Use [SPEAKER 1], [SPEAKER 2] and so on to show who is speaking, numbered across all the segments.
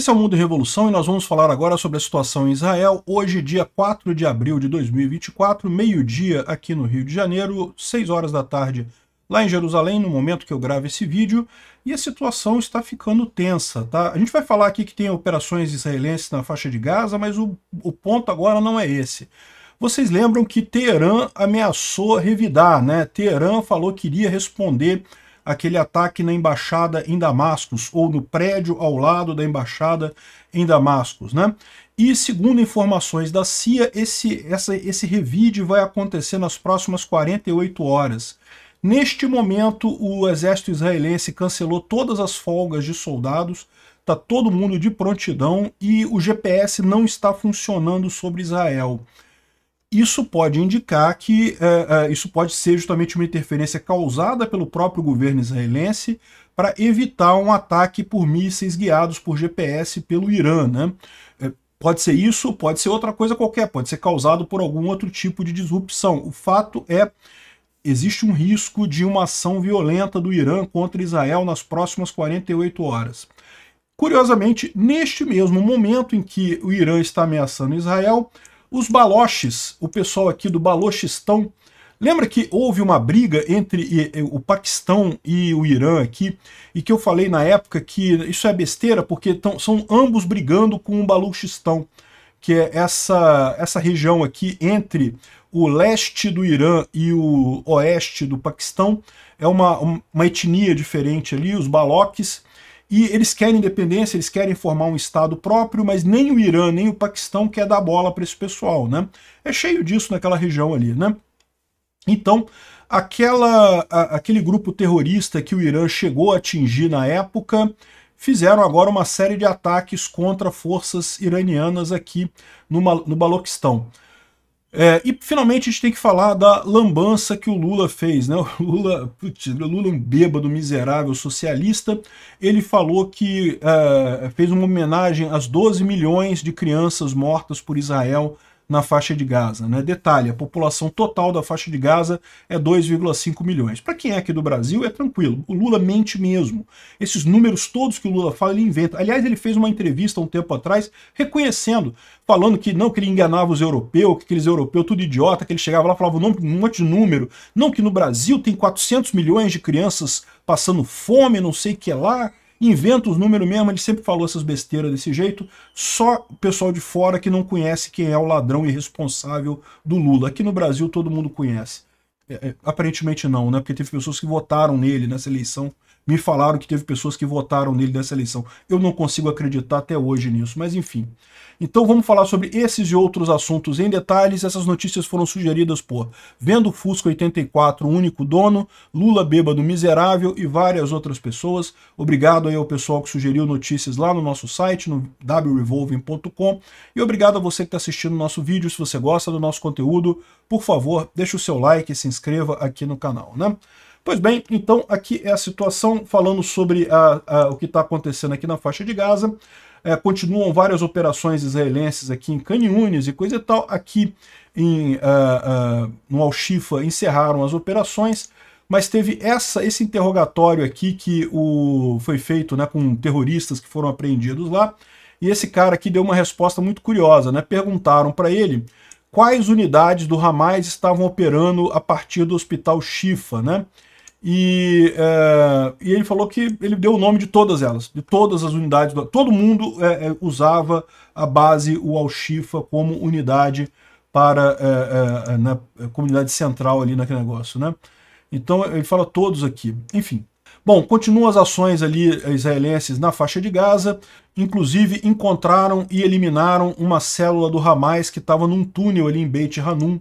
[SPEAKER 1] Esse é o Mundo em Revolução e nós vamos falar agora sobre a situação em Israel. Hoje, dia 4 de abril de 2024, meio-dia aqui no Rio de Janeiro, 6 horas da tarde lá em Jerusalém, no momento que eu gravo esse vídeo, e a situação está ficando tensa. Tá? A gente vai falar aqui que tem operações israelenses na faixa de Gaza, mas o, o ponto agora não é esse. Vocês lembram que Teherã ameaçou revidar, né? Teherã falou que iria responder aquele ataque na embaixada em Damascus, ou no prédio ao lado da embaixada em Damascus. Né? E segundo informações da CIA, esse, essa, esse revide vai acontecer nas próximas 48 horas. Neste momento, o exército israelense cancelou todas as folgas de soldados, está todo mundo de prontidão e o GPS não está funcionando sobre Israel isso pode indicar que é, é, isso pode ser justamente uma interferência causada pelo próprio governo israelense para evitar um ataque por mísseis guiados por GPS pelo Irã. Né? É, pode ser isso, pode ser outra coisa qualquer, pode ser causado por algum outro tipo de disrupção. O fato é existe um risco de uma ação violenta do Irã contra Israel nas próximas 48 horas. Curiosamente, neste mesmo momento em que o Irã está ameaçando Israel, os baloches, o pessoal aqui do Balochistão, lembra que houve uma briga entre eh, eh, o Paquistão e o Irã aqui, e que eu falei na época que isso é besteira, porque tão, são ambos brigando com o Balochistão, que é essa, essa região aqui entre o leste do Irã e o oeste do Paquistão, é uma, uma etnia diferente ali, os baloques, e eles querem independência, eles querem formar um Estado próprio, mas nem o Irã, nem o Paquistão quer dar bola para esse pessoal, né? É cheio disso naquela região ali, né? Então, aquela, a, aquele grupo terrorista que o Irã chegou a atingir na época fizeram agora uma série de ataques contra forças iranianas aqui no, no Baloquistão. É, e finalmente a gente tem que falar da lambança que o Lula fez, né? O Lula, putz, o Lula um bêbado, miserável, socialista, ele falou que é, fez uma homenagem às 12 milhões de crianças mortas por Israel na faixa de Gaza. Né? Detalhe, a população total da faixa de Gaza é 2,5 milhões. Para quem é aqui do Brasil, é tranquilo. O Lula mente mesmo. Esses números todos que o Lula fala, ele inventa. Aliás, ele fez uma entrevista um tempo atrás reconhecendo, falando que não, que ele enganava os europeus, que aqueles europeus tudo idiota, que ele chegava lá e falava um monte de número. Não, que no Brasil tem 400 milhões de crianças passando fome, não sei o que lá inventa os números mesmo, ele sempre falou essas besteiras desse jeito, só o pessoal de fora que não conhece quem é o ladrão irresponsável do Lula. Aqui no Brasil todo mundo conhece. É, é, aparentemente não, né? Porque teve pessoas que votaram nele nessa eleição me falaram que teve pessoas que votaram nele nessa eleição. Eu não consigo acreditar até hoje nisso, mas enfim. Então vamos falar sobre esses e outros assuntos em detalhes. Essas notícias foram sugeridas por Vendo Fusco 84, o único dono, Lula Bêbado Miserável e várias outras pessoas. Obrigado aí ao pessoal que sugeriu notícias lá no nosso site, no wrevolving.com. E obrigado a você que está assistindo o nosso vídeo. Se você gosta do nosso conteúdo, por favor, deixe o seu like e se inscreva aqui no canal, né? Pois bem, então aqui é a situação falando sobre a, a, o que está acontecendo aqui na faixa de Gaza. É, continuam várias operações israelenses aqui em Canhunes e coisa e tal. Aqui em, uh, uh, no Al-Shifa encerraram as operações, mas teve essa, esse interrogatório aqui que o, foi feito né, com terroristas que foram apreendidos lá. E esse cara aqui deu uma resposta muito curiosa. Né? Perguntaram para ele quais unidades do Hamas estavam operando a partir do hospital Shifa. Né? E, é, e ele falou que ele deu o nome de todas elas, de todas as unidades. Todo mundo é, é, usava a base, o Alchifa, como unidade para é, é na é, comunidade central ali naquele negócio. Né? Então ele fala todos aqui. Enfim. Bom, continuam as ações ali eh, israelenses na faixa de Gaza. Inclusive encontraram e eliminaram uma célula do Hamas que estava num túnel ali em Beit Hanum,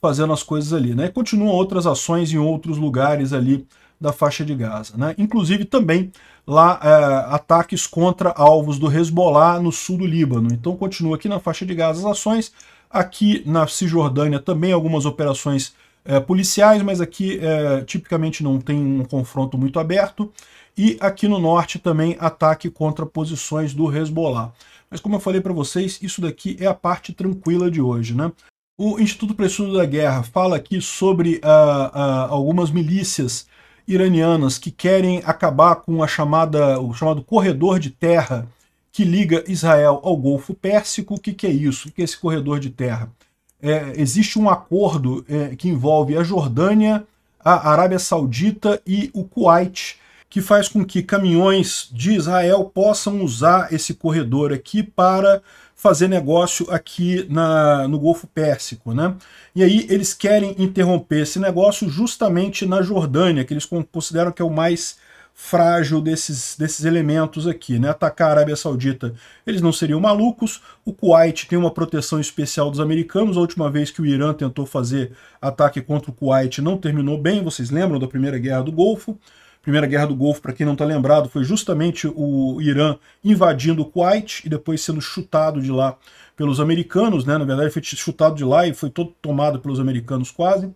[SPEAKER 1] fazendo as coisas ali. Né? E continuam outras ações em outros lugares ali da faixa de Gaza. Né? Inclusive também lá é, ataques contra alvos do Hezbollah no sul do Líbano. Então continua aqui na faixa de Gaza as ações. Aqui na Cisjordânia também algumas operações é, policiais, mas aqui é, tipicamente não tem um confronto muito aberto. E aqui no norte também ataque contra posições do Hezbollah. Mas como eu falei para vocês, isso daqui é a parte tranquila de hoje, né? O Instituto para Estudo da Guerra fala aqui sobre uh, uh, algumas milícias iranianas que querem acabar com a chamada, o chamado corredor de terra que liga Israel ao Golfo Pérsico. O que, que é isso? O que é esse corredor de terra? É, existe um acordo é, que envolve a Jordânia, a Arábia Saudita e o Kuwait, que faz com que caminhões de Israel possam usar esse corredor aqui para fazer negócio aqui na, no Golfo Pérsico. Né? E aí eles querem interromper esse negócio justamente na Jordânia, que eles consideram que é o mais frágil desses, desses elementos aqui. Né? Atacar a Arábia Saudita, eles não seriam malucos. O Kuwait tem uma proteção especial dos americanos. A última vez que o Irã tentou fazer ataque contra o Kuwait não terminou bem. Vocês lembram da Primeira Guerra do Golfo? Primeira Guerra do Golfo, para quem não está lembrado, foi justamente o Irã invadindo o Kuwait e depois sendo chutado de lá pelos americanos, né? Na verdade, foi chutado de lá e foi todo tomado pelos americanos quase.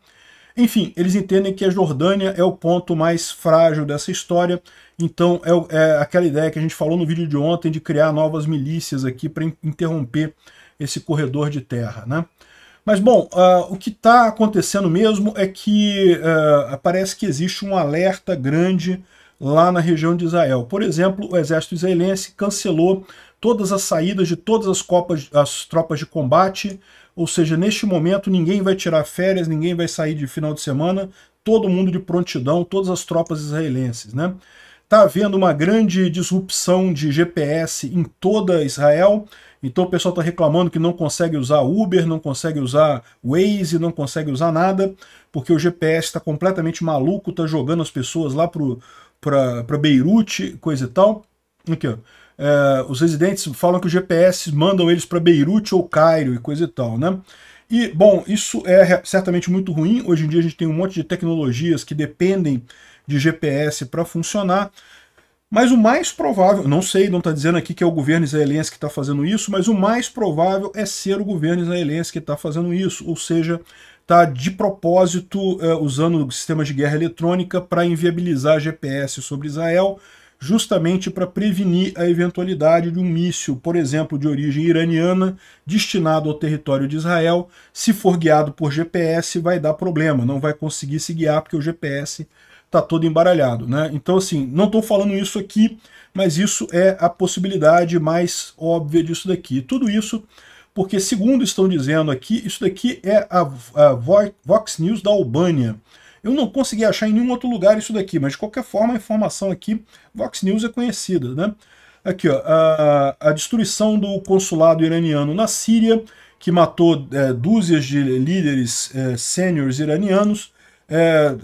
[SPEAKER 1] Enfim, eles entendem que a Jordânia é o ponto mais frágil dessa história, então é, é aquela ideia que a gente falou no vídeo de ontem de criar novas milícias aqui para interromper esse corredor de terra, né? Mas, bom, uh, o que está acontecendo mesmo é que uh, parece que existe um alerta grande lá na região de Israel. Por exemplo, o exército israelense cancelou todas as saídas de todas as, copas, as tropas de combate, ou seja, neste momento ninguém vai tirar férias, ninguém vai sair de final de semana, todo mundo de prontidão, todas as tropas israelenses, né? Está havendo uma grande disrupção de GPS em toda Israel, então o pessoal está reclamando que não consegue usar Uber, não consegue usar Waze, não consegue usar nada, porque o GPS está completamente maluco, está jogando as pessoas lá para Beirute, coisa e tal. Aqui, ó. É, os residentes falam que o GPS mandam eles para Beirute ou Cairo e coisa e tal, né? E, bom, isso é certamente muito ruim. Hoje em dia a gente tem um monte de tecnologias que dependem de GPS para funcionar. Mas o mais provável, não sei, não está dizendo aqui que é o governo israelense que está fazendo isso, mas o mais provável é ser o governo israelense que está fazendo isso, ou seja, está de propósito é, usando sistemas de guerra eletrônica para inviabilizar GPS sobre Israel, justamente para prevenir a eventualidade de um míssil, por exemplo, de origem iraniana, destinado ao território de Israel, se for guiado por GPS, vai dar problema, não vai conseguir se guiar porque o GPS está todo embaralhado. Né? Então, assim, não estou falando isso aqui, mas isso é a possibilidade mais óbvia disso daqui. Tudo isso porque, segundo estão dizendo aqui, isso daqui é a, a Vox News da Albânia. Eu não consegui achar em nenhum outro lugar isso daqui, mas de qualquer forma a informação aqui, Vox News é conhecida. Né? Aqui, ó, a, a destruição do consulado iraniano na Síria, que matou é, dúzias de líderes é, sêniores iranianos, é,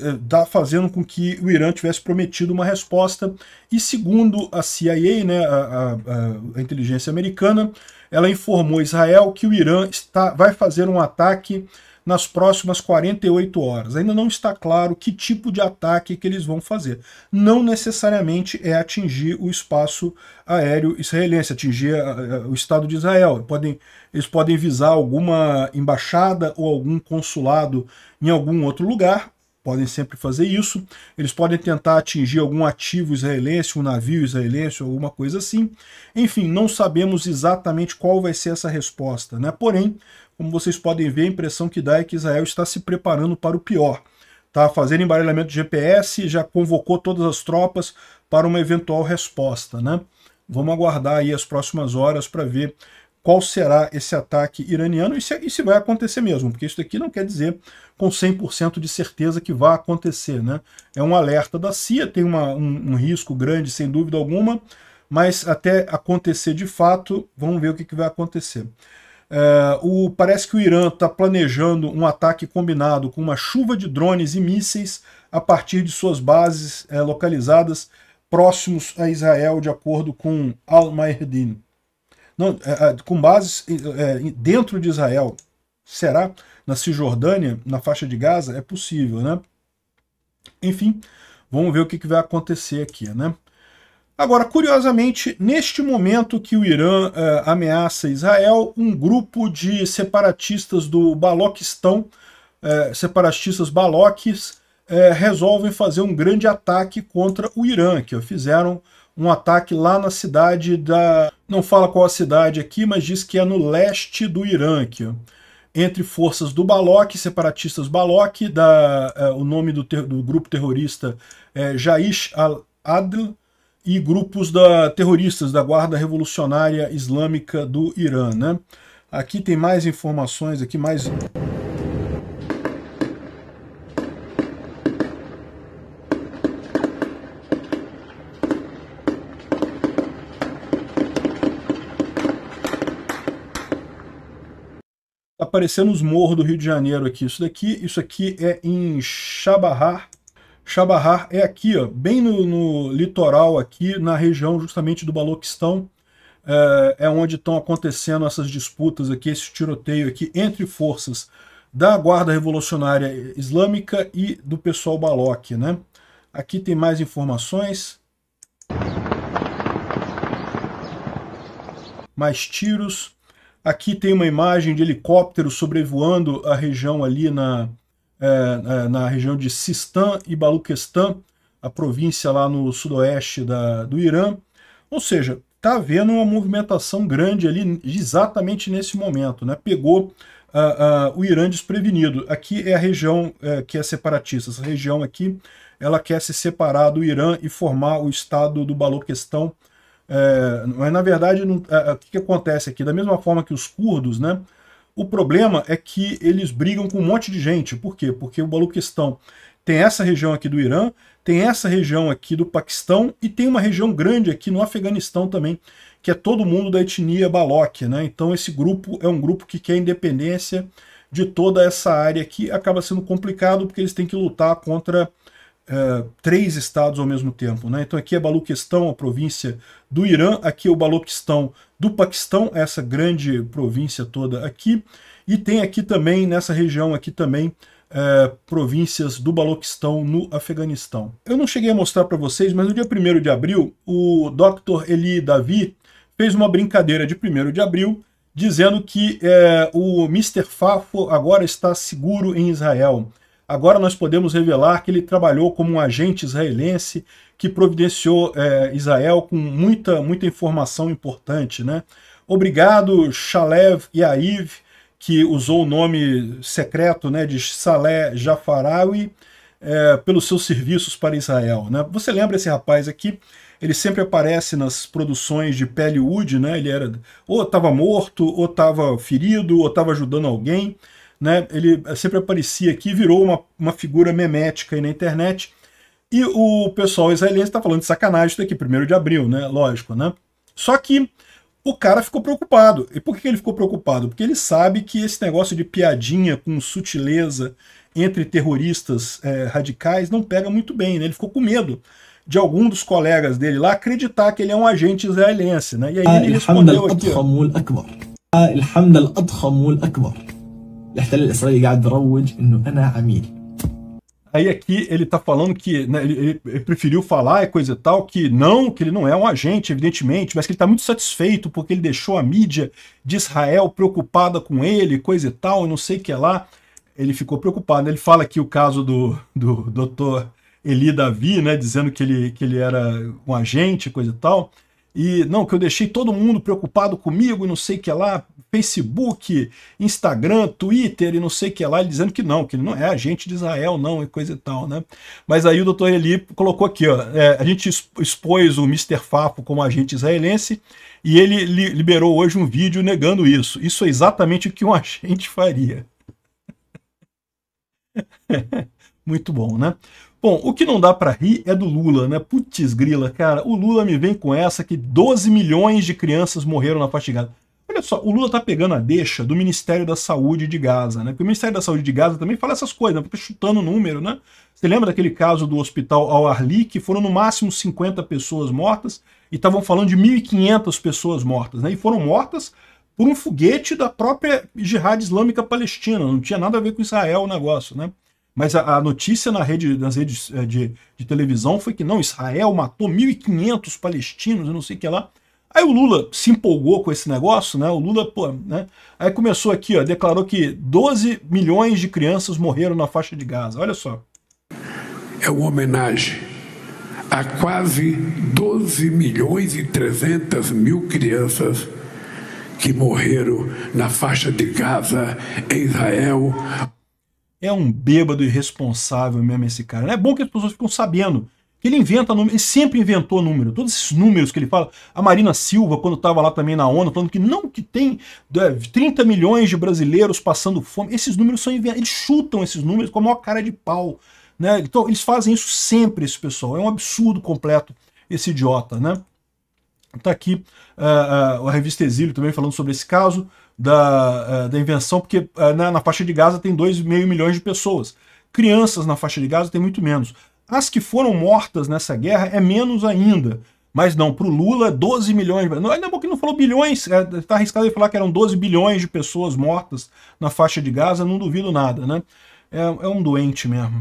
[SPEAKER 1] é fazendo com que o Irã tivesse prometido uma resposta. E segundo a CIA, né, a, a, a inteligência americana, ela informou Israel que o Irã está, vai fazer um ataque nas próximas 48 horas. Ainda não está claro que tipo de ataque que eles vão fazer. Não necessariamente é atingir o espaço aéreo israelense, atingir eh, eh, o Estado de Israel. Podem, eles podem visar alguma embaixada ou algum consulado em algum outro lugar, podem sempre fazer isso. Eles podem tentar atingir algum ativo israelense, um navio israelense, alguma coisa assim. Enfim, não sabemos exatamente qual vai ser essa resposta, né? Porém, como vocês podem ver, a impressão que dá é que Israel está se preparando para o pior. Está fazendo embaralhamento de GPS, já convocou todas as tropas para uma eventual resposta. Né? Vamos aguardar aí as próximas horas para ver qual será esse ataque iraniano e se, e se, vai acontecer mesmo, porque isso aqui não quer dizer com 100% de certeza que vai acontecer. Né? É um alerta da CIA, tem uma, um, um, risco grande, sem dúvida alguma, mas até acontecer de fato, vamos ver o que, que vai acontecer. É, o, parece que o Irã está planejando um ataque combinado com uma chuva de drones e mísseis a partir de suas bases é, localizadas próximos a Israel, de acordo com Al-Mayerdin. É, é, com bases é, é, dentro de Israel. Será? Na Cisjordânia, na faixa de Gaza? É possível, né? Enfim, vamos ver o que, que vai acontecer aqui, né? Agora, curiosamente, neste momento que o Irã eh, ameaça Israel, um grupo de separatistas do Baloquistão, uh, separatistas baloques, uh, resolvem fazer um grande ataque contra o Irã, que fizeram um ataque lá na cidade da... não fala qual a cidade aqui, mas diz que é no leste do Irã, que entre forças do Baloch, separatistas Baloch, da, o nome do, ter... do grupo terrorista Jaish al-Adl, e grupos da, terroristas da Guarda Revolucionária Islâmica do Irã. Né? Aqui tem mais informações, aqui mais... Aparecendo os morros do Rio de Janeiro aqui. Isso daqui, isso aqui é em Chabarrar, Chabahar é aqui, ó, bem no, no litoral aqui, na região justamente do Baloquistão, é, é onde estão acontecendo essas disputas aqui, esse tiroteio aqui entre forças da Guarda Revolucionária Islâmica e do pessoal Baloque. né? Aqui tem mais informações. Mais tiros. Aqui tem uma imagem de helicóptero sobrevoando a região ali na, é, é, na região de Sistan e Baluquestão, a província lá no sudoeste da, do Irã. Ou seja, está havendo uma movimentação grande ali exatamente nesse momento. Né? Pegou uh, uh, o Irã desprevenido. Aqui é a região uh, que é separatista. Essa região aqui ela quer se separar do Irã e formar o estado do Baloquistão. É, mas, na verdade, o que, que acontece aqui? Da mesma forma que os curdos, né, o problema é que eles brigam com um monte de gente. Por quê? Porque o Baluquistão tem essa região aqui do Irã, tem essa região aqui do Paquistão e tem uma região grande aqui no Afeganistão também, que é todo mundo da etnia Baloque, Né? Então esse grupo é um grupo que quer independência de toda essa área aqui. Acaba sendo complicado porque eles têm que lutar contra é, três estados ao mesmo tempo. Né? Então aqui é Baluquistão, a província do Irã, aqui é o Baluquistão do Paquistão, essa grande província toda aqui, e tem aqui também, nessa região aqui também, é, províncias do Baluquistão no Afeganistão. Eu não cheguei a mostrar para vocês, mas no dia 1 de abril, o Dr. Eli Davi fez uma brincadeira de 1 de abril, dizendo que é, o Mr. Fafo agora está seguro em Israel. Agora nós podemos revelar que ele trabalhou como um agente israelense que providenciou é, Israel com muita, muita informação importante. Né? Obrigado, Shalev Yaiv, que usou o nome secreto né, de Saleh Jafarawi, é, pelos seus serviços para Israel. Né? Você lembra esse rapaz aqui? Ele sempre aparece nas produções de Pellywood, né? ele era ou estava morto, ou estava ferido, ou estava ajudando alguém né, ele sempre aparecia aqui, virou uma, uma figura memética aí na internet. E o pessoal israelense está falando de sacanagem isso daqui, 1 de abril, né? Lógico, né? Só que o cara ficou preocupado. E por que ele ficou preocupado? Porque ele sabe que esse negócio de piadinha com sutileza entre terroristas é, radicais não pega muito bem, né? Ele ficou com medo de algum dos colegas dele lá acreditar que ele é um agente israelense, né? E aí ele respondeu aqui. الاحتلال الاسرائيلي قاعد يروج انه انا عميل Aí aqui ele está falando que né, ele, ele, preferiu falar e coisa e tal, que não, que ele não é um agente, evidentemente, mas que ele está muito satisfeito porque ele deixou a mídia de Israel preocupada com ele, coisa e tal, não sei o que lá. Ele ficou preocupado. Ele fala aqui o caso do, do doutor Eli Davi, né, dizendo que ele, que ele era um agente, coisa e tal e não, que eu deixei todo mundo preocupado comigo e não sei o que lá, Facebook, Instagram, Twitter e não sei o que lá, ele dizendo que não, que ele não é agente de Israel, não, e coisa e tal, né? Mas aí o doutor Eli colocou aqui, ó, é, a gente expôs o Mr. Fafo como agente israelense e ele li liberou hoje um vídeo negando isso. Isso é exatamente o que um agente faria. Muito bom, né? Bom, o que não dá para rir é do Lula, né? Putz grila, cara, o Lula me vem com essa que 12 milhões de crianças morreram na fatigada. Olha só, o Lula tá pegando a deixa do Ministério da Saúde de Gaza, né? Porque o Ministério da Saúde de Gaza também fala essas coisas, né? Fica chutando o número, né? Você lembra daquele caso do hospital Al-Arli, que foram no máximo 50 pessoas mortas e estavam falando de 1.500 pessoas mortas, né? E foram mortas por um foguete da própria Jihad Islâmica Palestina. Não tinha nada a ver com Israel o negócio, né? Mas a, a notícia na rede, nas redes eh, de, de, televisão foi que não, Israel matou 1.500 palestinos, eu não sei o que lá. Aí o Lula se empolgou com esse negócio, né? O Lula, pô, né? Aí começou aqui, ó, declarou que 12 milhões de crianças morreram na faixa de Gaza. Olha só. É uma homenagem a quase 12 milhões e 300 mil crianças que morreram na faixa de Gaza, em Israel. É um bêbado irresponsável mesmo esse cara. Né? É bom que as pessoas ficam sabendo. Ele inventa número, ele sempre inventou número. Todos esses números que ele fala. A Marina Silva, quando estava lá também na ONU, falando que não, que tem 30 é, milhões de brasileiros passando fome. Esses números são inventados. Eles chutam esses números com a maior cara de pau. Né? Então, eles fazem isso sempre, esse pessoal. É um absurdo completo esse idiota, né? Está aqui uh, uh, a revista Exílio também falando sobre esse caso da, uh, da invenção, porque na, na, faixa de Gaza tem 2,5 milhões de pessoas. Crianças na faixa de Gaza tem muito menos. As que foram mortas nessa guerra é menos ainda. Mas não, para o Lula, 12 é milhões. Não, ainda bom que não falou bilhões, está é, tá arriscado ele falar que eram 12 bilhões de pessoas mortas na faixa de Gaza, não duvido nada, né? é, é um doente mesmo.